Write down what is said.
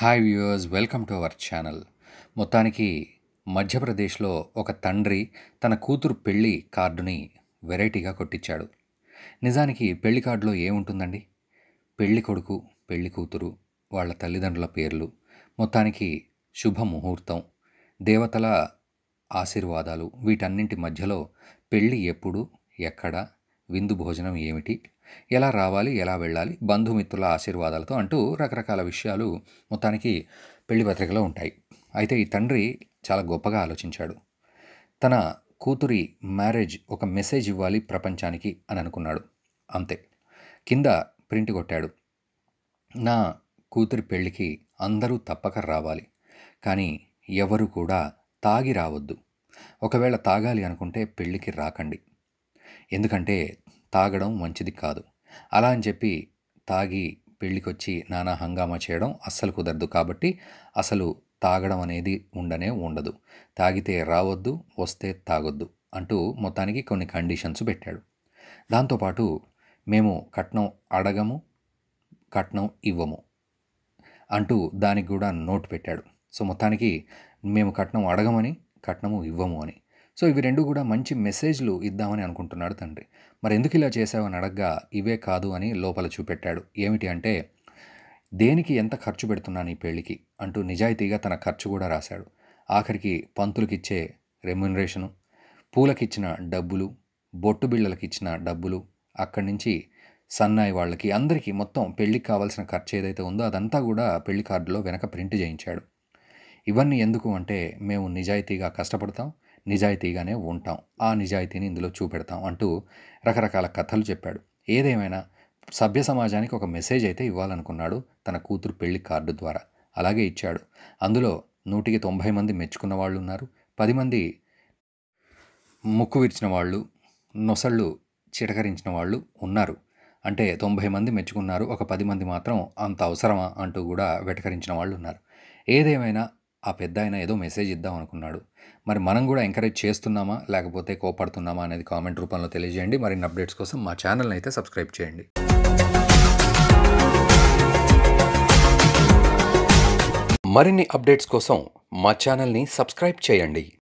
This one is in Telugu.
hi viewers welcome to our channel మొత్తానికి మధ్యప్రదేశ్లో ఒక తండ్రి తన కూతురు పెళ్ళి కార్డుని వెరైటీగా కొట్టించాడు నిజానికి పెళ్లి కార్డులో ఏముంటుందండి పెళ్లి కొడుకు పెళ్లి కూతురు వాళ్ళ తల్లిదండ్రుల పేర్లు మొత్తానికి శుభముహూర్తం దేవతల ఆశీర్వాదాలు వీటన్నింటి మధ్యలో పెళ్ళి ఎప్పుడు ఎక్కడ విందు భోజనం ఏమిటి ఎలా రావాలి ఎలా వెళ్ళాలి బంధుమిత్రుల ఆశీర్వాదాలతో అంటూ రకరకాల విషయాలు మొత్తానికి పెళ్లి పత్రికలో ఉంటాయి అయితే ఈ తండ్రి చాలా గొప్పగా ఆలోచించాడు తన కూతురి మ్యారేజ్ ఒక మెసేజ్ ఇవ్వాలి ప్రపంచానికి అని అనుకున్నాడు అంతే కింద ప్రింట్ కొట్టాడు నా కూతురి పెళ్ళికి అందరూ తప్పక రావాలి కానీ ఎవరు కూడా తాగి రావద్దు ఒకవేళ తాగాలి అనుకుంటే పెళ్ళికి రాకండి ఎందుకంటే తాగడం మంచిది కాదు అలా అని చెప్పి తాగి పెళ్ళికొచ్చి నానా హంగామా చేయడం అస్సలు కుదరదు కాబట్టి అసలు తాగడం అనేది ఉండనే ఉండదు తాగితే రావద్దు వస్తే తాగొద్దు అంటూ మొత్తానికి కొన్ని కండిషన్స్ పెట్టాడు దాంతోపాటు మేము కట్నం అడగము కట్నం ఇవ్వము అంటూ దానికి కూడా నోట్ పెట్టాడు సో మొత్తానికి మేము కట్నం అడగమని కట్నము ఇవ్వము అని సో ఇవి రెండు కూడా మంచి మెసేజ్లు ఇద్దామని అనుకుంటున్నాడు తండ్రి మరి ఎందుకు ఇలా చేసావని అడగ్గా ఇవే కాదు అని లోపల చూపెట్టాడు ఏమిటి అంటే దేనికి ఎంత ఖర్చు పెడుతున్నాను ఈ పెళ్లికి అంటూ నిజాయితీగా తన ఖర్చు కూడా రాశాడు ఆఖరికి పంతులకిచ్చే రెమ్యునరేషను పూలకిచ్చిన డబ్బులు బొట్టు బిళ్ళలకి ఇచ్చిన డబ్బులు అక్కడి నుంచి సన్నాయి వాళ్ళకి అందరికీ మొత్తం పెళ్లికి కావాల్సిన ఖర్చు ఏదైతే ఉందో అదంతా కూడా పెళ్లి కార్డులో వెనక ప్రింట్ చేయించాడు ఇవన్నీ ఎందుకు అంటే మేము నిజాయితీగా కష్టపడతాం నిజాయితీగానే ఉంటాం ఆ నిజాయితీని ఇందులో చూపెడతాం అంటూ రకరకాల కథలు చెప్పాడు ఏదేమైనా సభ్య సమాజానికి ఒక మెసేజ్ అయితే ఇవ్వాలనుకున్నాడు తన కూతురు పెళ్లి కార్డు ద్వారా అలాగే ఇచ్చాడు అందులో నూటికి తొంభై మంది మెచ్చుకున్న వాళ్ళు ఉన్నారు పది మంది ముక్కు విరిచిన వాళ్ళు నొసళ్ళు చిటకరించిన వాళ్ళు ఉన్నారు అంటే తొంభై మంది మెచ్చుకున్నారు ఒక పది మంది మాత్రం అంత అవసరమా అంటూ కూడా వెటకరించిన వాళ్ళు ఉన్నారు ఏదేమైనా ఆ పెద్ద ఆయన ఏదో మెసేజ్ ఇద్దాం అనుకున్నాడు మరి మనం కూడా ఎంకరేజ్ చేస్తున్నామా లేకపోతే కోపడుతున్నామా అనేది కామెంట్ రూపంలో తెలియజేయండి మరిన్ని అప్డేట్స్ కోసం మా ఛానల్ని అయితే సబ్స్క్రైబ్ చేయండి మరిన్ని అప్డేట్స్ కోసం మా ఛానల్ని సబ్స్క్రైబ్ చేయండి